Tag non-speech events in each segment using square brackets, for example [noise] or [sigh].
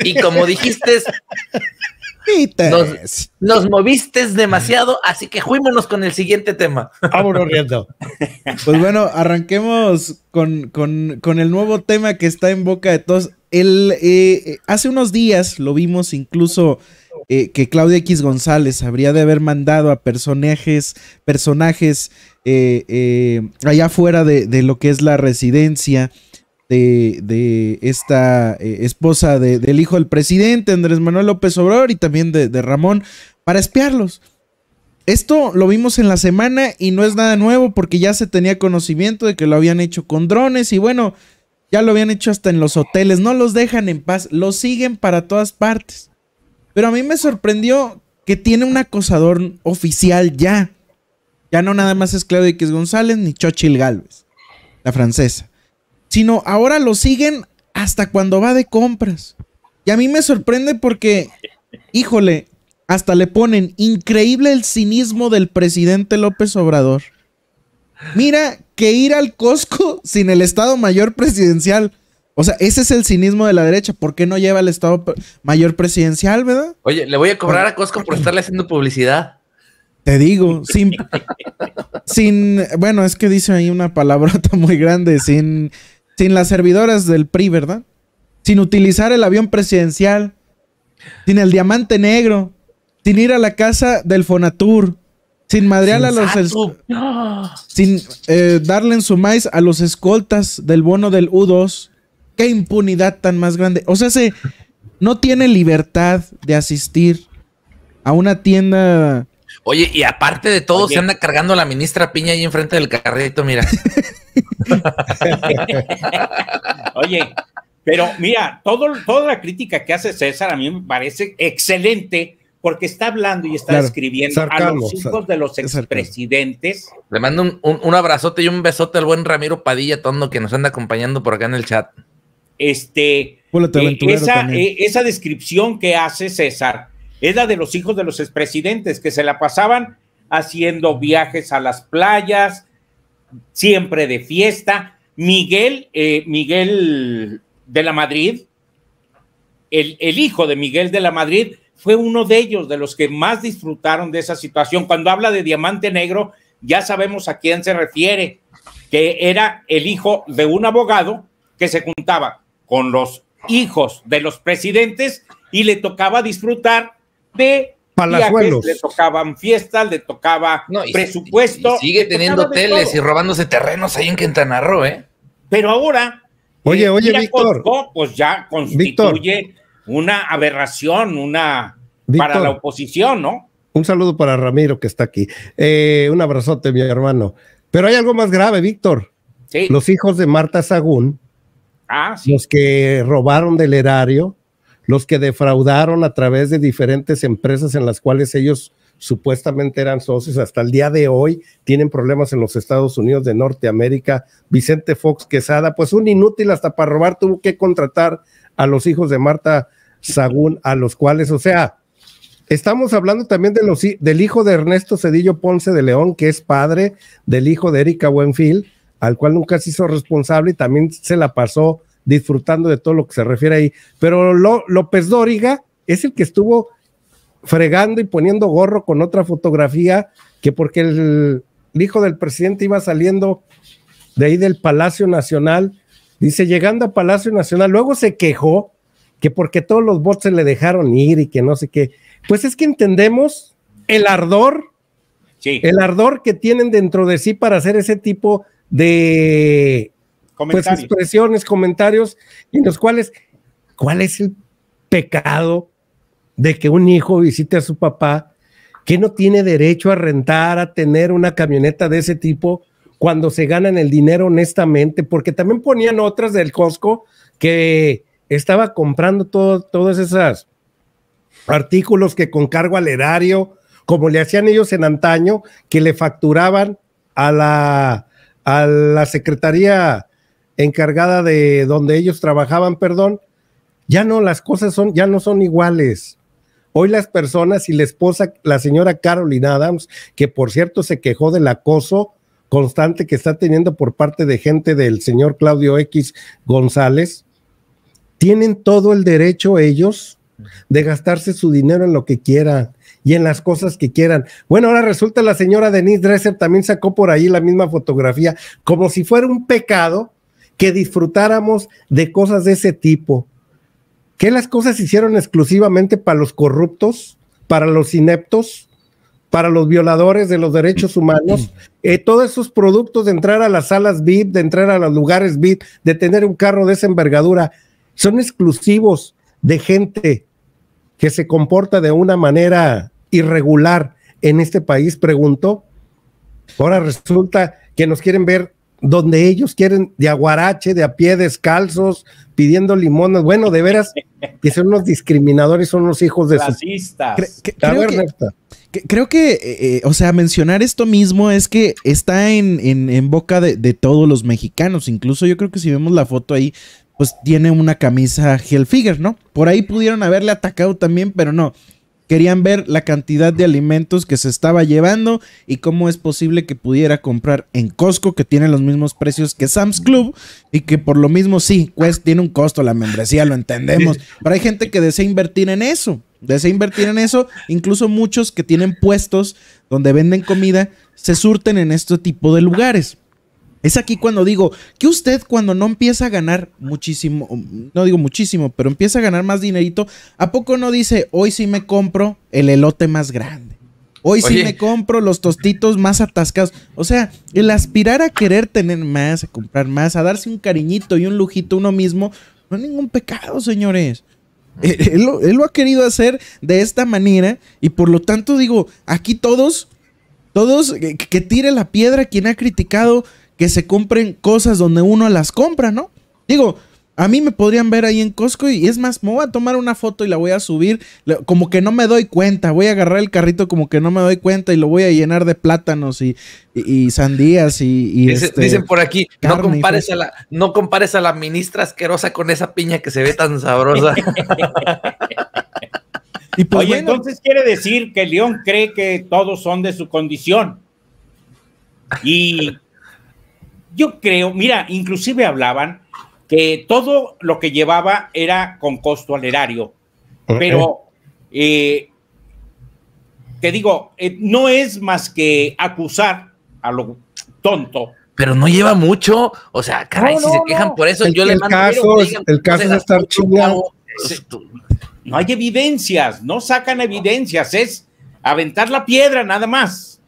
Y como dijiste, nos, nos, moviste demasiado, así que juímonos con el siguiente tema. Vamos riendo. Pues bueno, arranquemos con, el nuevo tema que está en boca de todos. El, eh, hace unos días lo vimos incluso eh, que Claudia X González habría de haber mandado a personajes, personajes eh, allá afuera de, de, lo que es la residencia de, esta eh, esposa del hijo del presidente, Andrés Manuel López Obrador, y también de, de, Ramón, para espiarlos. Esto lo vimos en la semana y no es nada nuevo porque ya se tenía conocimiento de que lo habían hecho con drones y bueno, ya lo habían hecho hasta en los hoteles, no los dejan en paz, los siguen para todas partes. Pero a mí me sorprendió que tiene un acosador oficial ya. Ya no nada más es Claudio X González ni Chochil Gálvez, la francesa sino ahora lo siguen hasta cuando va de compras. Y a mí me sorprende porque, híjole, hasta le ponen increíble el cinismo del presidente López Obrador. Mira que ir al Costco sin el Estado Mayor Presidencial. O sea, ese es el cinismo de la derecha. ¿Por qué no lleva el Estado Mayor Presidencial, verdad? Oye, le voy a cobrar a Costco por estarle haciendo publicidad. Te digo, sin, [laughs] sin, bueno, es que dice ahí una palabrota muy grande, sin sin las servidoras del PRI, ¿verdad? Sin utilizar el avión presidencial, sin el diamante negro, sin ir a la casa del Fonatur, sin madrear a los. Sin eh, darle en su maíz a los escoltas del bono del U2. ¡Qué impunidad tan más grande! O sea, se, no tiene libertad de asistir a una tienda. Oye, y aparte de todo, se anda cargando la ministra Piña ahí enfrente del carrito, mira. [laughs] [laughs] Oye, pero mira, todo, toda la crítica que hace César a mí me parece excelente porque está hablando y está escribiendo a los hijos de los expresidentes. Le mando un, abrazote y un besote al buen Ramiro Padilla Tondo que nos anda acompañando por acá en el chat. Este, eh, esa, eh, esa descripción que hace César es la de los hijos de los expresidentes que se la pasaban haciendo viajes a las playas, siempre de fiesta. Miguel, eh, Miguel de la Madrid, el, el, hijo de Miguel de la Madrid, fue uno de ellos, de los que más disfrutaron de esa situación. Cuando habla de diamante negro, ya sabemos a quién se refiere, que era el hijo de un abogado que se juntaba con los hijos de los presidentes y le tocaba disfrutar de le tocaban fiestas, le tocaba presupuesto. sigue teniendo teles y robándose terrenos ahí en Quintana Roo, ¿eh? Pero ahora. Oye, eh, oye, Víctor. Pues ya constituye una aberración, una. para la oposición, ¿no? Un saludo para Ramiro que está aquí. Eh, un abrazote, mi hermano. Pero hay algo más grave, Víctor. Los hijos de Marta Sagún, ah, los que robaron del erario, los que defraudaron a través de diferentes empresas en las cuales ellos supuestamente eran socios, hasta el día de hoy tienen problemas en los Estados Unidos de Norteamérica. Vicente Fox Quesada, pues un inútil hasta para robar, tuvo que contratar a los hijos de Marta Sagún, a los cuales, o sea, estamos hablando también del hijo de Ernesto Cedillo Ponce de León, que es padre del hijo de Erika Buenfield, al cual nunca se hizo responsable y también se la pasó disfrutando de todo lo que se refiere ahí. Pero López Dóriga es el que estuvo fregando y poniendo gorro con otra fotografía que porque el, hijo del presidente iba saliendo de ahí del Palacio Nacional, dice, llegando a Palacio Nacional, luego se quejó que porque todos los bots se le dejaron ir y que no sé qué. Pues es que entendemos el ardor, el ardor que tienen dentro de sí para hacer ese tipo de pues, expresiones, comentarios, en los cuales, ¿cuál es el pecado de que un hijo visite a su papá que no tiene derecho a rentar, a tener una camioneta de ese tipo cuando se ganan el dinero honestamente? Porque también ponían otras del Costco que estaba comprando todos todas esas artículos que con cargo al erario, como le hacían ellos en antaño, que le facturaban a la, a la Secretaría encargada de donde ellos trabajaban, perdón, ya no, las cosas son, ya no son iguales. Hoy las personas y la esposa, la señora Carolina Adams, que por cierto se quejó del acoso constante que está teniendo por parte de gente del señor Claudio X González, tienen todo el derecho ellos de gastarse su dinero en lo que quieran y en las cosas que quieran. Bueno, ahora resulta la señora Denise Dresser también sacó por ahí la misma fotografía, como si fuera un pecado que disfrutáramos de cosas de ese tipo. ¿Qué las cosas se hicieron exclusivamente para los corruptos, para los ineptos, para los violadores de los derechos humanos? Eh, todos esos productos de entrar a las salas VIP, de entrar a los lugares VIP, de tener un carro de esa envergadura, son exclusivos de gente que se comporta de una manera irregular en este país, pregunto. Ahora resulta que nos quieren ver donde ellos quieren de aguarache, de a pie descalzos, pidiendo limones. Bueno, de veras, que son unos discriminadores, son unos hijos de racistas. creo, que, eh, eh, o sea, mencionar esto mismo es que está en, en, boca de, de, todos los mexicanos. Incluso yo creo que si vemos la foto ahí, pues tiene una camisa Hellfiger, ¿no? Por ahí pudieron haberle atacado también, pero no. Querían ver la cantidad de alimentos que se estaba llevando y cómo es posible que pudiera comprar en Costco, que tiene los mismos precios que Sam's Club y que por lo mismo sí, pues tiene un costo la membresía, lo entendemos. Pero hay gente que desea invertir en eso, desea invertir en eso. Incluso muchos que tienen puestos donde venden comida se surten en este tipo de lugares. Es aquí cuando digo que usted cuando no empieza a ganar muchísimo, no digo muchísimo, pero empieza a ganar más dinerito, ¿a poco no dice, hoy sí me compro el elote más grande? Hoy sí me compro los tostitos más atascados. O sea, el aspirar a querer tener más, a comprar más, a darse un cariñito y un lujito uno mismo, no es ningún pecado, señores. Eh, eh, él, lo, ha querido hacer de esta manera y por lo tanto digo, aquí todos, todos, eh, que, tire la piedra quien ha criticado que se compren cosas donde uno las compra, ¿no? Digo, a mí me podrían ver ahí en Costco y es más, me voy a tomar una foto y la voy a subir, como que no me doy cuenta, voy a agarrar el carrito como que no me doy cuenta y lo voy a llenar de plátanos y, sandías y... Este, dicen por aquí, no compares, a la, no compares a la ministra asquerosa con esa piña que se ve tan sabrosa. [laughs] y pues Oye, entonces quiere decir que León cree que todos son de su condición. Y yo creo, mira, inclusive hablaban que todo lo que llevaba era con costo al erario, pero eh, te digo, eh, no es más que acusar a lo tonto. Pero no lleva mucho, o sea, caray, si se quejan por eso, yo le mando. Caso, el pues, caso es estar chingado. Este, no hay evidencias, no sacan evidencias, es aventar la piedra nada más.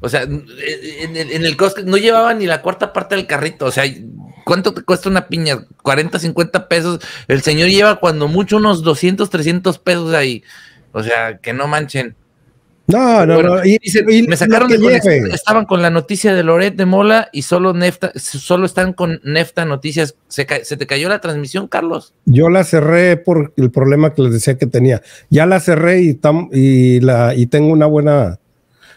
O sea, eh, en, el Costco no llevaba ni la cuarta parte del carrito. O sea, ¿cuánto te cuesta una piña? 40, 50 pesos. El señor lleva cuando mucho unos 200, 300 pesos ahí. O sea, que no manchen. No, no, no. Y, me sacaron de Estaban con la noticia de Loret de Mola y solo Nefta, solo están con Nefta Noticias. ¿Se, te cayó la transmisión, Carlos? Yo la cerré por el problema que les decía que tenía. Ya la cerré y, la, y tengo una buena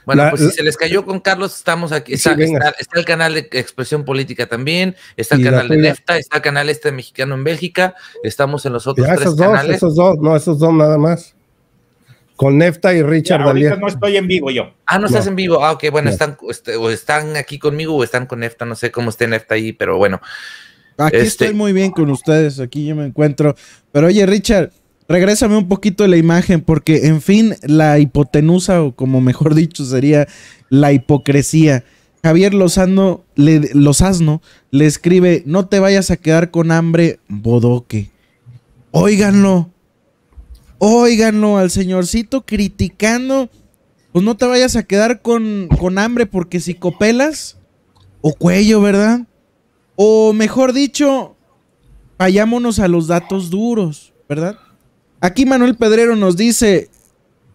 bueno, pues si se les cayó con Carlos, estamos aquí. Está, el canal de Expresión Política también, está el canal de Nefta, está el canal este mexicano en Bélgica, estamos en los otros tres esos Dos, esos dos, no, esos dos nada más. Con Nefta y Richard no estoy en vivo yo. Ah, no, estás en vivo. Ah, ok, bueno, están, este, o están aquí conmigo o están con Nefta, no sé cómo esté Nefta ahí, pero bueno. Aquí este estoy muy bien con ustedes, aquí yo me encuentro. Pero oye, Richard, regrésame un poquito de la imagen, porque en fin, la hipotenusa, o como mejor [laughs] dicho, sería la hipocresía. Javier Lozano, le, le escribe: No te vayas a quedar con hambre, bodoque. Óiganlo. Óiganlo al señorcito criticando. Pues no te vayas a quedar con, con hambre porque si copelas o cuello, ¿verdad? O mejor dicho, vayámonos a los datos duros, ¿verdad? Aquí Manuel Pedrero nos dice,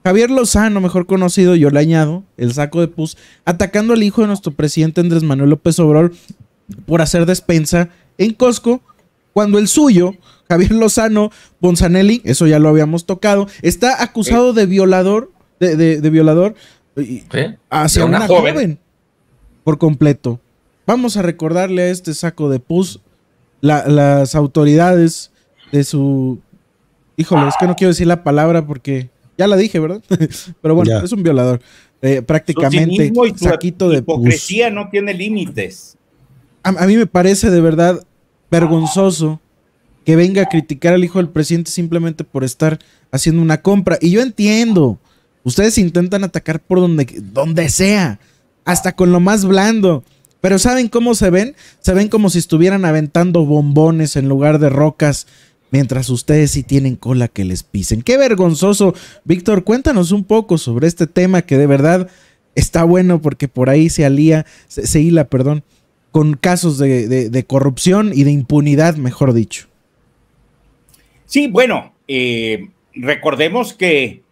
Javier Lozano, mejor conocido, yo le añado, el saco de pus, atacando al hijo de nuestro presidente Andrés Manuel López Obrador por hacer despensa en Costco, cuando el suyo, Javier Lozano Bonzanelli, eso ya lo habíamos tocado, está acusado de violador, de, violador hacia una, joven. por completo. Vamos a recordarle a este saco de pus las autoridades de su híjole, es que no quiero decir la palabra porque ya la dije, ¿verdad? [laughs] Pero bueno, es un violador. Eh, prácticamente, su y saquito de hipocresía no tiene límites. A, mí me parece de verdad vergonzoso que venga a criticar al hijo del presidente simplemente por estar haciendo una compra. Y yo entiendo, ustedes intentan atacar por donde, donde sea, hasta con lo más blando. Pero ¿saben cómo se ven? Se ven como si estuvieran aventando bombones en lugar de rocas mientras ustedes sí tienen cola que les pisen. Qué vergonzoso. Víctor, cuéntanos un poco sobre este tema que de verdad está bueno porque por ahí se alía, se, hila, perdón, con casos de, corrupción y de impunidad, mejor dicho. Sí, bueno, eh, recordemos que,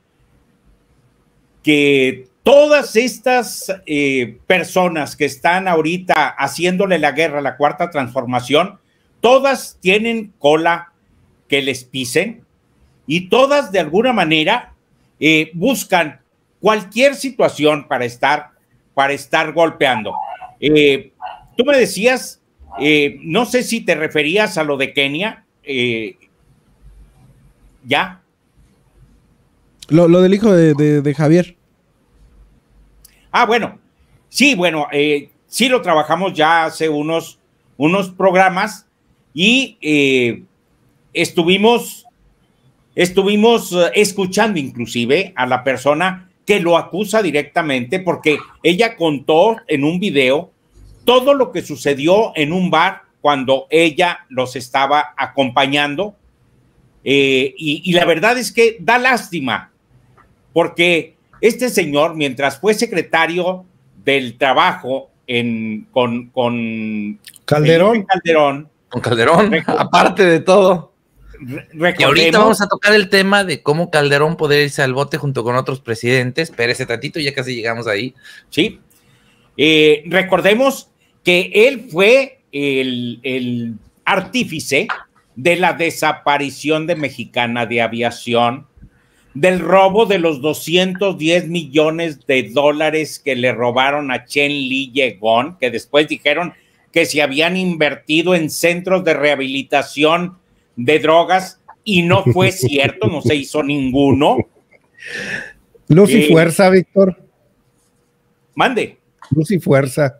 que todas estas eh, personas que están ahorita haciéndole la guerra a la cuarta transformación, todas tienen cola les pisen y todas de alguna manera eh, buscan cualquier situación para estar, para estar golpeando. Eh, tú me decías, eh, no sé si te referías a lo de Kenia, ¿ya? Lo, del hijo de, de, Javier. Ah, bueno, sí, bueno, sí lo trabajamos ya hace unos, unos programas y estuvimos, estuvimos eh, escuchando inclusive a la persona que lo acusa directamente porque ella contó en un video todo lo que sucedió en un bar cuando ella los estaba acompañando. Eh, y, la verdad es que da lástima porque este señor, mientras fue secretario del trabajo en, con, con Calderón. Con Calderón, [laughs] aparte de todo. Y ahorita vamos a tocar el tema de cómo Calderón podría irse al bote junto con otros presidentes. ese tantito, ya casi llegamos ahí. Sí. Eh, recordemos que él fue el, el artífice de la desaparición de Mexicana de Aviación, del robo de los 210 millones de dólares que le robaron a Chen Li Yegon, que después dijeron que se habían invertido en centros de rehabilitación de drogas y no fue cierto, no se hizo ninguno. Luz y eh, fuerza, Víctor. Mande. Luz y fuerza.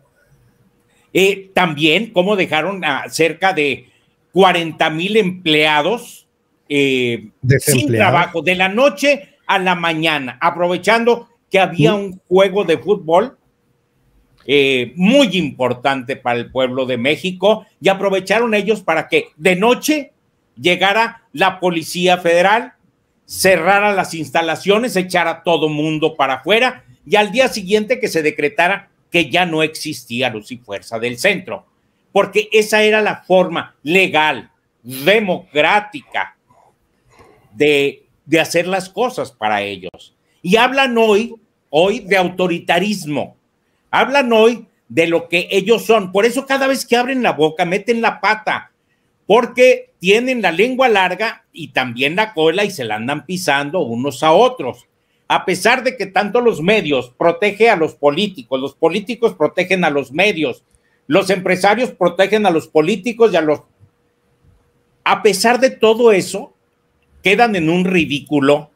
Eh, también cómo dejaron a cerca de 40 mil empleados eh, sin trabajo, de la noche a la mañana, aprovechando que había mm. un juego de fútbol muy importante para el pueblo de México y aprovecharon ellos para que de noche llegara la Policía Federal, cerrara las instalaciones, echara todo mundo para afuera y al día siguiente que se decretara que ya no existía luz y fuerza del centro, porque esa era la forma legal, democrática de, de hacer las cosas para ellos. Y hablan hoy, hoy de autoritarismo, hablan hoy de lo que ellos son. Por eso cada vez que abren la boca, meten la pata, porque tienen la lengua larga y también la cola y se la andan pisando unos a otros. A pesar de que tanto los medios protegen a los políticos, los políticos protegen a los medios, los empresarios protegen a los políticos y a los... A pesar de todo eso, quedan en un ridículo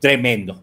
tremendo.